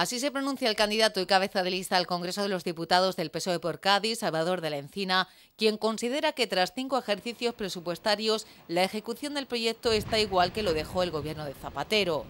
Así se pronuncia el candidato y cabeza de lista al Congreso de los Diputados del PSOE por Cádiz, Salvador de la Encina, quien considera que tras cinco ejercicios presupuestarios la ejecución del proyecto está igual que lo dejó el gobierno de Zapatero.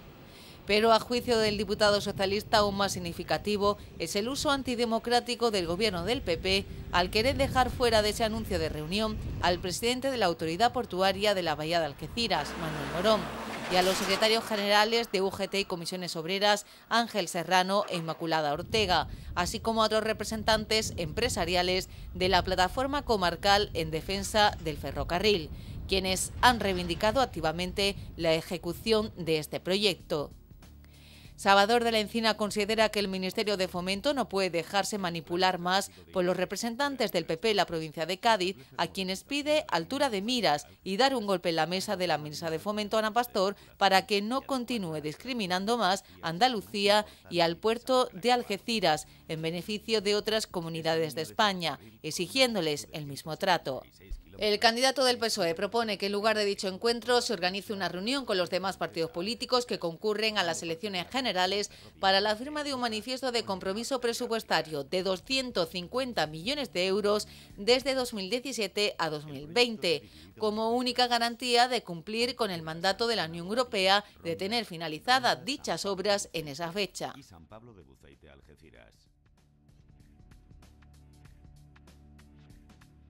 Pero a juicio del diputado socialista aún más significativo es el uso antidemocrático del gobierno del PP al querer dejar fuera de ese anuncio de reunión al presidente de la Autoridad Portuaria de la Bahía de Algeciras, Manuel Morón y a los secretarios generales de UGT y Comisiones Obreras, Ángel Serrano e Inmaculada Ortega, así como a otros representantes empresariales de la plataforma comarcal en defensa del ferrocarril, quienes han reivindicado activamente la ejecución de este proyecto. Salvador de la Encina considera que el Ministerio de Fomento no puede dejarse manipular más por los representantes del PP en la provincia de Cádiz, a quienes pide altura de miras y dar un golpe en la mesa de la ministra de Fomento, Ana Pastor, para que no continúe discriminando más a Andalucía y al puerto de Algeciras en beneficio de otras comunidades de España, exigiéndoles el mismo trato. El candidato del PSOE propone que en lugar de dicho encuentro se organice una reunión con los demás partidos políticos que concurren a las elecciones generales para la firma de un manifiesto de compromiso presupuestario de 250 millones de euros desde 2017 a 2020, como única garantía de cumplir con el mandato de la Unión Europea de tener finalizadas dichas obras en esa fecha.